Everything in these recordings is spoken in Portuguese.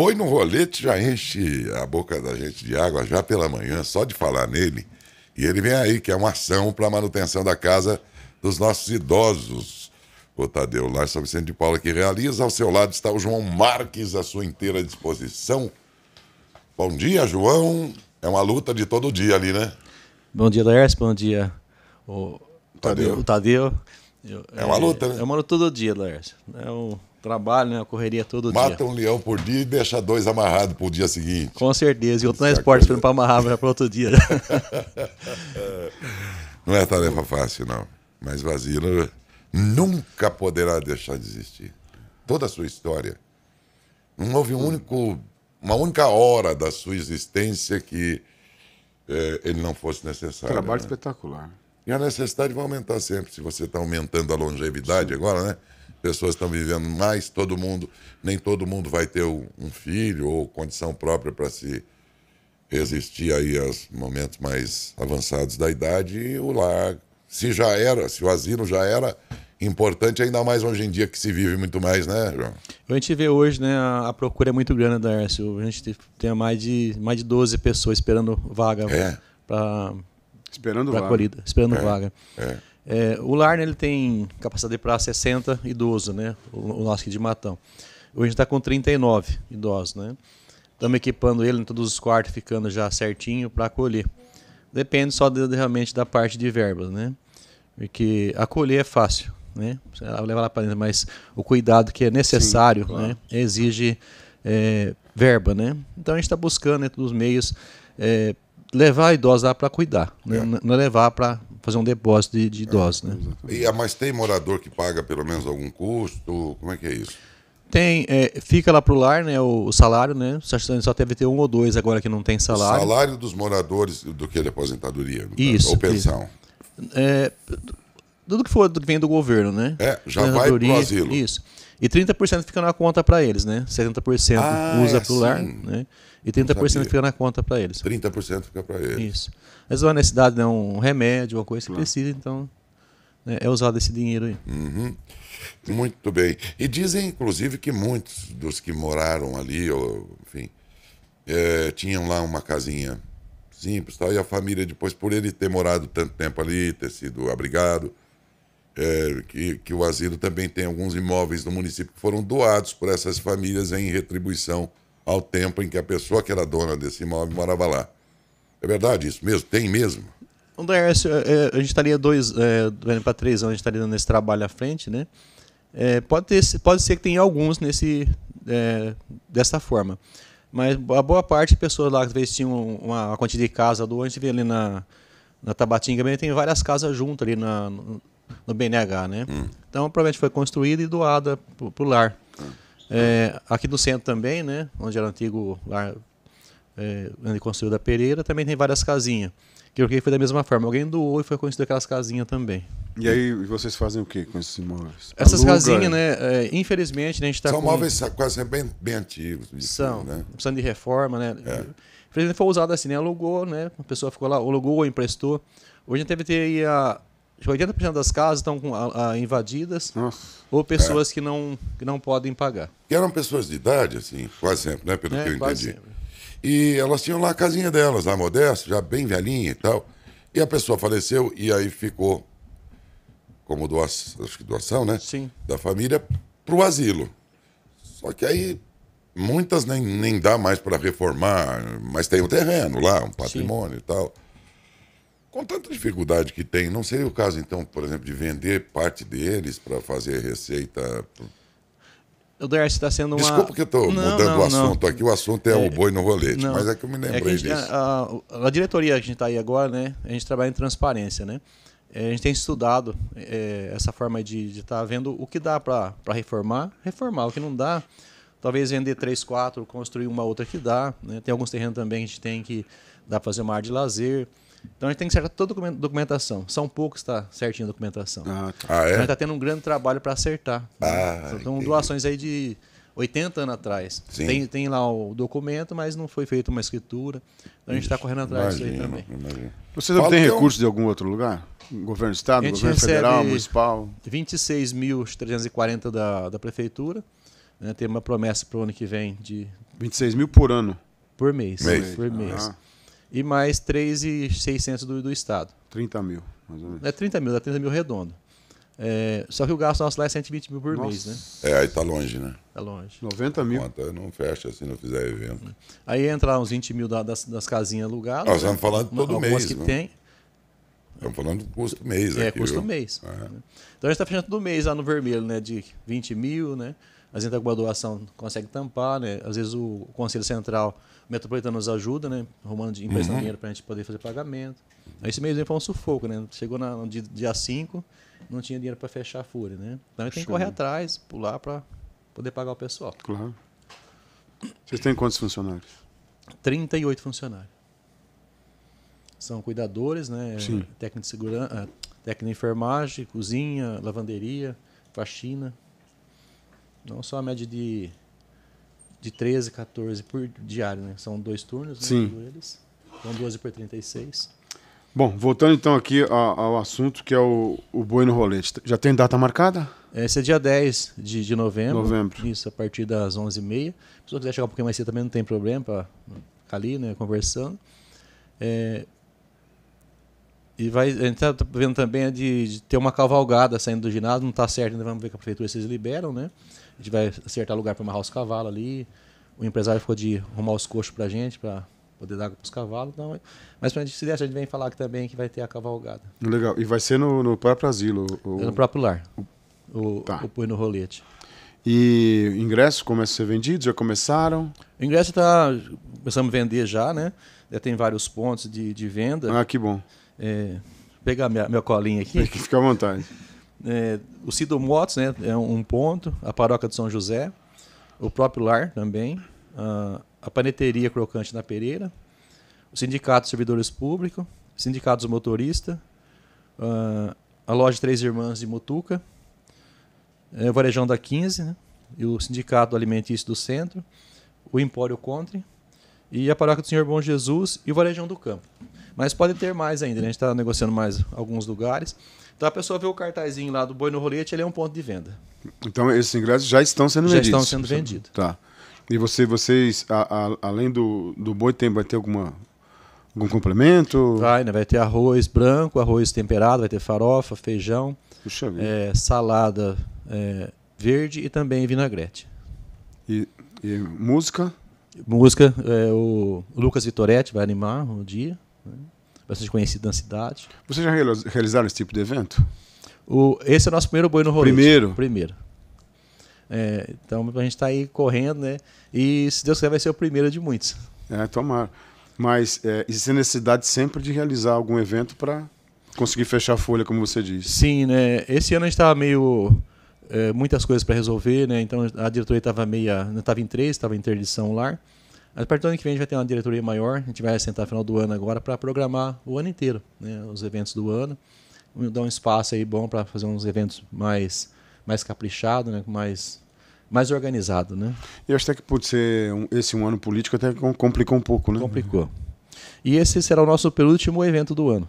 Boi no rolete já enche a boca da gente de água já pela manhã, só de falar nele. E ele vem aí, que é uma ação para a manutenção da casa dos nossos idosos. O Tadeu Lar, São Vicente de Paula que realiza. Ao seu lado está o João Marques, à sua inteira disposição. Bom dia, João. É uma luta de todo dia ali, né? Bom dia, Laércio. Bom dia, o Tadeu. O Tadeu. Eu, é uma luta, é né? É uma luta todo dia, Laércio. É um trabalho, né? Correria todo Mata dia. Mata um leão por dia e deixa dois amarrados pro dia seguinte. Com certeza. E o transporte para amarrar para outro dia. não é tarefa fácil, não. Mas Vasilo nunca poderá deixar de existir. Toda a sua história. Não houve um único, uma única hora da sua existência que é, ele não fosse necessário. Trabalho né? espetacular. E a necessidade vai aumentar sempre. Se você está aumentando a longevidade Sim. agora, né? pessoas estão vivendo mais, todo mundo, nem todo mundo vai ter um filho ou condição própria para se resistir aí aos momentos mais avançados da idade e o lar, se já era, se o asilo já era importante, ainda mais hoje em dia que se vive muito mais, né, João? A gente vê hoje, né, a procura é muito grande, Darcio. A gente tem mais de, mais de 12 pessoas esperando vaga é. para Esperando pra vaga. Corrida, esperando é. vaga. É. É, o larne ele tem capacidade para 60 idosos, né? O, o nosso aqui de Matão. Hoje a gente está com 39 idosos, né? Estamos equipando ele em todos os quartos, ficando já certinho para acolher. Depende só de, realmente da parte de verbas, né? Porque acolher é fácil, né? Você leva lá para dentro, mas o cuidado que é necessário, Sim, né? claro. né? Exige é, verba, né? Então a gente está buscando entre os meios é, levar a idosa para cuidar, é. não, levar para fazer um depósito de, de é, idosos. É, né? E, ah, mas tem morador que paga pelo menos algum custo? Como é que é isso? Tem, é, fica lá pro lar, né? O, o salário, né? Só, teve deve ter um ou dois agora que não tem salário. O salário dos moradores do que de aposentadoria, isso, ou pensão. Isso. É, tudo que for do, vem do governo, né? É, já vai o asilo. Isso. E 30% fica na conta para eles, né? 70% ah, usa é pro lar, assim. né? E 30% fica na conta para eles. 30% fica para eles. Isso. Mas uma necessidade, né? um remédio, uma coisa que claro. precisa, então né? é usado esse dinheiro aí. Uhum. Muito bem. E dizem, inclusive, que muitos dos que moraram ali, ou, enfim, é, tinham lá uma casinha simples tal, e a família depois, por ele ter morado tanto tempo ali, ter sido abrigado, é, que, que o asilo também tem alguns imóveis do município que foram doados por essas famílias em retribuição ao tempo em que a pessoa que era dona desse imóvel morava lá. É verdade isso mesmo? Tem mesmo? André, é, é, a gente estaria dois, é, para três anos, a gente estaria dando esse trabalho à frente, né? É, pode, ter, pode ser que tenha alguns nesse, é, dessa forma. Mas a boa parte de pessoas lá que talvez tinham uma, uma de casa do a gente vê ali na, na Tabatinga também tem várias casas juntas ali na, no BNH, né? Hum. Então, provavelmente foi construída e doada para o lar. Hum. É, aqui no centro também, né? Onde era o antigo lar é, onde construiu da Pereira, também tem várias casinhas. Que eu que foi da mesma forma. Alguém doou e foi construído aquelas casinhas também. E aí, vocês fazem o que com esses imóveis? Essas Aluga, casinhas, né? É, infelizmente, né, a gente está São com... móveis é, quase bem, bem antigos. São, né? precisando de reforma, né? É. Infelizmente foi usado assim, né? Alugou, né? A pessoa ficou lá, alugou ou emprestou. Hoje a gente que ter aí a, 80% das casas estão com, a, a, invadidas Nossa. ou pessoas é. que, não, que não podem pagar. E eram pessoas de idade, assim, quase sempre, né? Pelo é, que eu entendi. Sempre. E elas tinham lá a casinha delas, lá modesta, já bem velhinha e tal. E a pessoa faleceu e aí ficou como doação, acho que doação, né? Sim. Da família para o asilo. Só que aí muitas nem, nem dá mais para reformar, mas tem um terreno lá, um patrimônio Sim. e tal com tanta dificuldade que tem, não seria o caso, então, por exemplo, de vender parte deles para fazer receita? O Darcy está sendo uma. Desculpa que eu estou mudando não, o assunto não. aqui, o assunto é, é, o boi no rolete, não. mas é que eu me é lembrei é disso. A, a, a, diretoria que a gente está aí agora, né, a gente trabalha em transparência, né? É, a gente tem estudado é, essa forma de estar tá vendo o que dá para reformar, reformar, o que não dá. Talvez vender três, quatro, construir uma outra que dá. Né? Tem alguns terrenos também que a gente tem que dá para fazer uma área de lazer. Então a gente tem que acertar toda a documentação. São poucos que está certinho a documentação. Ah, tá. ah é? Então a gente está tendo um grande trabalho para acertar. Ah, São então, doações aí de 80 anos atrás. Tem, tem lá o documento, mas não foi feita uma escritura. Então a gente está correndo atrás disso aí também. Imagino. Vocês obtêm então. recursos de algum outro lugar? Governo do Estado, governo federal, municipal? 26.340 da, da prefeitura. Né? Tem uma promessa para o ano que vem de. 26 mil por ano. Por mês. mês. Por mês. Ah e mais 3,600 do, do Estado. 30 mil, mais ou menos. É 30 mil, dá é 30 mil redondo. É, só que o gasto nosso lá é 120 mil por Nossa. mês, né? É, aí tá longe, né? Tá longe. 90 mil. Conta não fecha assim, se não fizer evento. É. Aí entra uns 20 mil das, das casinhas alugadas. Nós estamos né? falando uma, todo mês. que não? Né? tem. Estamos falando do custo mês é, aqui. É, custo mês. Então a gente está fechando todo mês lá no vermelho, né? De 20 mil, né? Às vezes a doação consegue tampar, né? às vezes o Conselho Central o Metropolitano nos ajuda, né? arrumando de uhum. emprestando uhum. dinheiro para a gente poder fazer pagamento. Aí esse mês foi um sufoco, né? chegou na, no dia, 5, não tinha dinheiro para fechar a fúria. Né? Então a gente tem que correr atrás, pular para poder pagar o pessoal. Claro. Vocês têm quantos funcionários? 38 funcionários. São cuidadores, né? Sim. Técnico de segurança, ah, técnico de enfermagem, cozinha, lavanderia, faxina. Não só a média de, de 13, 14 por diário, né? São dois turnos, né? Sim. Eles. Então 12 por 36. Bom, voltando então aqui ao, ao assunto que é o, o boi no rolete. Já tem data marcada? Esse é dia 10 de, de novembro. Novembro. Isso, a partir das 11h30. Se você quiser chegar um pouquinho mais cedo também, não tem problema para ficar ali, né, conversando. É... E vai, a gente está vendo também é de, de, ter uma cavalgada saindo do ginásio, não está certo ainda, vamos ver que a prefeitura vocês liberam, né? A gente vai acertar lugar para amarrar os cavalos ali. O empresário ficou de arrumar os coxos para a gente, para poder dar água para os cavalos. Então, mas para a gente se deixa, a gente vem falar também que vai ter a cavalgada. Legal. E vai ser no, no próprio asilo? O... É no próprio lar. O, tá. o põe no rolete. E ingressos começam é a ser vendidos? Já começaram? O ingresso está. Começamos a vender já, né? Já tem vários pontos de, de venda. Ah, que bom. É, pegar minha, minha colinha aqui. Fica à vontade. É, o Cido Motos né, é um ponto, a paróquia de São José, o próprio Lar também, a, a Paneteria Crocante na Pereira, o Sindicato de Servidores Públicos, Sindicato dos Motoristas, a, a Loja Três Irmãs de Mutuca, é, o Varejão da 15, né, e o Sindicato Alimentício do Centro, o Empório Contre, e a Paróquia do Senhor Bom Jesus e o Varejão do Campo. Mas pode ter mais ainda, né? a gente está negociando mais alguns lugares. Então a pessoa vê o cartazinho lá do Boi no Rolete, ele é um ponto de venda. Então esses ingressos já estão sendo já vendidos? Já estão sendo vendidos. Tá. E você, vocês, a, a, além do, do boi, tem, vai ter alguma, algum complemento? Vai, né? vai ter arroz branco, arroz temperado, vai ter farofa, feijão, é, salada é, verde e também vinagrete. E, e música? Música, é, o Lucas Vitoretti vai animar um dia. Né? Bastante conhecido na cidade. Vocês já realizaram esse tipo de evento? O, esse é o nosso primeiro boi no rolê. Primeiro? Primeiro. É, então a gente está aí correndo, né? E se Deus quiser, vai ser o primeiro de muitos. É, tomara. Mas é, existe a necessidade sempre de realizar algum evento para conseguir fechar a folha, como você disse. Sim, né? Esse ano a gente estava meio. É, muitas coisas para resolver, né? Então a diretoria estava meia. Estava em três, estava em interdição lar. A partir do ano que vem a gente vai ter uma diretoria maior, a gente vai assentar no final do ano agora para programar o ano inteiro, né, os eventos do ano, dar um espaço aí bom para fazer uns eventos mais mais caprichado, né, mais mais organizado, né? Eu acho até que pode ser é um, esse um ano político até complicou um pouco, né? Complicou. E esse será o nosso penúltimo evento do ano.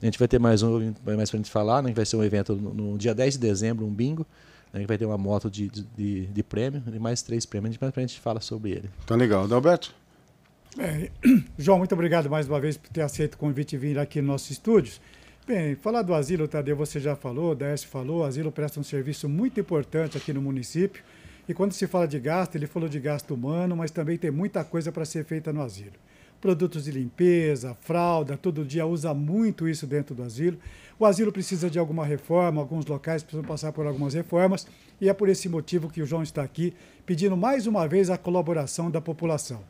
A gente vai ter mais um mais para gente falar, né? Vai ser um evento no, no dia 10 de dezembro, um bingo. A gente vai ter uma moto de, de, de prêmio e mais três prêmios. A gente, a gente fala sobre ele. Tá legal. Adalberto? É, João, muito obrigado mais uma vez por ter aceito o convite e vir aqui nos nossos estúdios. Bem, falar do asilo, Tadeu, você já falou, o Décio falou, o asilo presta um serviço muito importante aqui no município. E quando se fala de gasto, ele falou de gasto humano, mas também tem muita coisa para ser feita no asilo produtos de limpeza, fralda, todo dia usa muito isso dentro do asilo. O asilo precisa de alguma reforma, alguns locais precisam passar por algumas reformas, e é por esse motivo que o João está aqui pedindo mais uma vez a colaboração da população.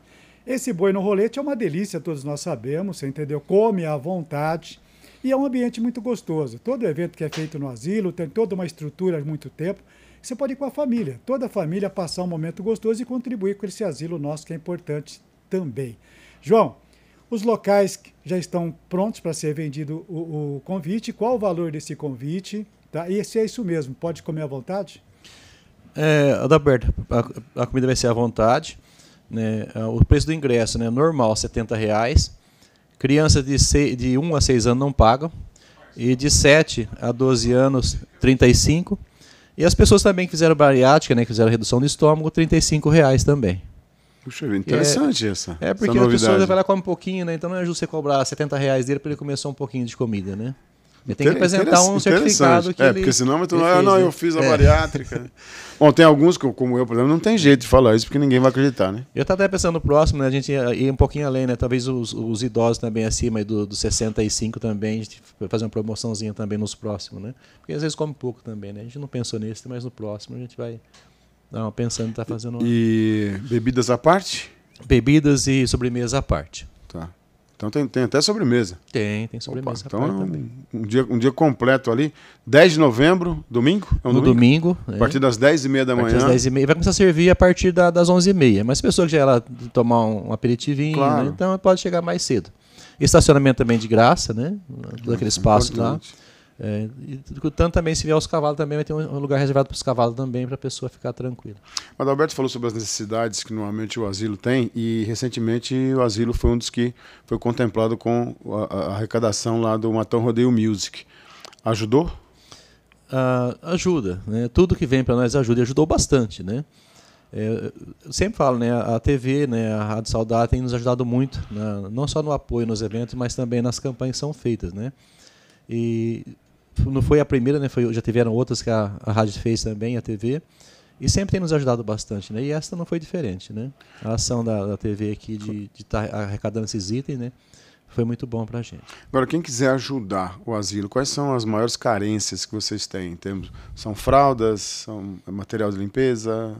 Esse boi no rolete é uma delícia, todos nós sabemos, você entendeu? Come à vontade. E é um ambiente muito gostoso. Todo evento que é feito no asilo tem toda uma estrutura há muito tempo. Você pode ir com a família, toda a família passar um momento gostoso e contribuir com esse asilo nosso que é importante também. João, os locais já estão prontos para ser vendido o, o, convite. Qual o valor desse convite? Tá? E se é isso mesmo, pode comer à vontade? É, Adalberto, a, a comida vai ser à vontade. Né? Ah, o preço do ingresso, né? normal, R$ reais. Crianças de, de 1 a 6 anos não pagam. E de 7 a 12 anos, 35. E as pessoas também que fizeram bariátrica, né, que fizeram redução do estômago, R$ reais também. Puxa, interessante é, essa. É porque essa a pessoa já vai lá come um pouquinho, né? Então não é justo você cobrar 70 reais dele para ele comer só um pouquinho de comida, né? Ele tem que apresentar um certificado que É, ele, porque senão tu não, fez, não, né? eu fiz a é. bariátrica. Bom, tem alguns que, como eu, por exemplo, não tem jeito de falar isso porque ninguém vai acreditar, né? Eu estava até pensando no próximo, né? A gente ia ir um pouquinho além, né? Talvez os, os idosos também acima dos do 65 também, a gente fazer uma promoçãozinha também nos próximos, né? Porque às vezes come pouco também, né? A gente não pensou nesse, mas no próximo a gente vai Estava pensando em estar tá fazendo. E bebidas à parte? Bebidas e sobremesa à parte. Tá. Então tem, tem até sobremesa. Tem, tem sobremesa Opa, então é um, um, dia, um dia completo ali. 10 de novembro, domingo? É um no domingo. domingo a é. partir das 10 e meia da manhã. Das 10 e meia. Vai começar a servir a partir da, das 11 e meia. Mas pessoa que já ela tomar um aperitivinho, claro. né? então pode chegar mais cedo. Estacionamento também de graça, né? Todo aquele é espaço Importante. lá. É, tanto também se vier os cavalos também vai ter um lugar reservado para os cavalos também para a pessoa ficar tranquila. Mas Alberto falou sobre as necessidades que normalmente o asilo tem e recentemente o asilo foi um dos que foi contemplado com a, arrecadação lá do Matão Rodeio Music. Ajudou? Ah, ajuda, né? Tudo que vem para nós ajuda e ajudou bastante, né? É, eu sempre falo, né, a TV, né, a Rádio Saudade tem nos ajudado muito, né, não só no apoio nos eventos, mas também nas campanhas que são feitas, né? E não foi a primeira, né? Foi, já tiveram outras que a, a rádio fez também, a TV. E sempre tem nos ajudado bastante, né? E esta não foi diferente, né? A ação da, da TV aqui de estar tá arrecadando esses itens, né? Foi muito bom para a gente. Agora, quem quiser ajudar o asilo, quais são as maiores carências que vocês têm? Temos, são fraldas, são material de limpeza?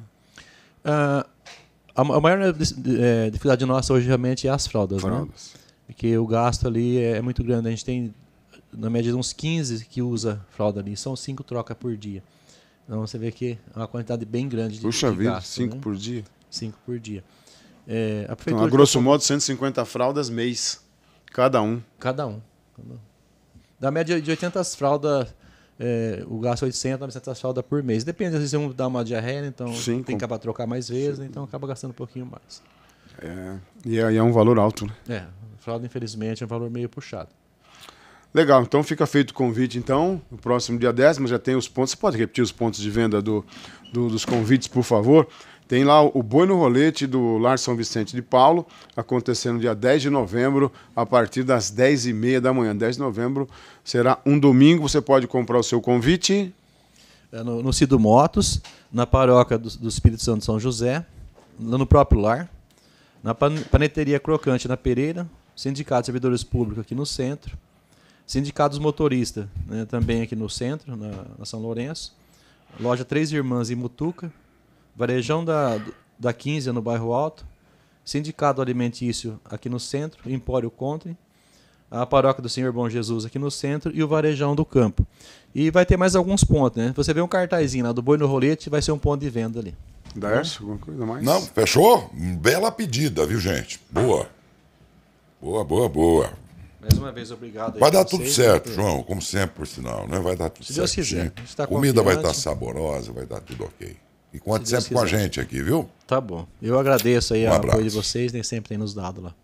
Ah, a, maior né, é, dificuldade nossa hoje realmente é as fraldas, né? fraldas. né? Porque o gasto ali é, é muito grande. A gente tem na média de uns 15 que usa fralda ali, são 5 trocas por dia. Então você vê que é uma quantidade bem grande de Puxa de vida, 5 né? por dia? 5 por dia. É, a então, a grosso São... modo, 150 fraldas mês, cada um. Cada um. Da média de 800 fraldas, é, o gasto é 800, 900 fraldas por mês. Depende, às vezes um dá uma diarreia, então Sim, tem com... que acabar trocar mais vezes, Sim. Né? então acaba gastando um pouquinho mais. É, e aí é um valor alto, né? É, fralda, infelizmente, é um valor meio puxado. Legal, então fica feito o convite, então. No próximo dia 10, mas já tem os pontos. Você pode repetir os pontos de venda do, do dos convites, por favor? Tem lá o Boi no Rolete do Lar São Vicente de Paulo, acontecendo dia 10 de novembro, a partir das 10h30 da manhã. 10 de novembro será um domingo. Você pode comprar o seu convite. É no, no Cido Motos, na paróquia do, do Espírito Santo de São José, no próprio lar, na pan, paneteria crocante na Pereira, Sindicato de Servidores Públicos aqui no centro. Sindicato dos Motoristas, né, também aqui no centro, na, na, São Lourenço. Loja Três Irmãs em Mutuca. Varejão da, da 15 no Bairro Alto. Sindicato Alimentício aqui no centro, Empório Contre, a Paróquia do Senhor Bom Jesus aqui no centro e o Varejão do Campo. E vai ter mais alguns pontos, né? Você vê um cartazinho lá do Boi no Rolete, vai ser um ponto de venda ali. Darcio, alguma coisa mais? Não, fechou? Bela pedida, viu, gente? Boa. Boa, boa, boa. Mais uma vez, obrigado. Vai dar tudo certo, João, como sempre, por sinal. Né? Vai dar tudo certo. Se Deus quiser. Tá Comida vai estar tá saborosa, vai dar tudo ok. E conte Se sempre com a gente aqui, viu? Tá bom. Eu agradeço aí um apoio de vocês, nem sempre tem nos dado lá.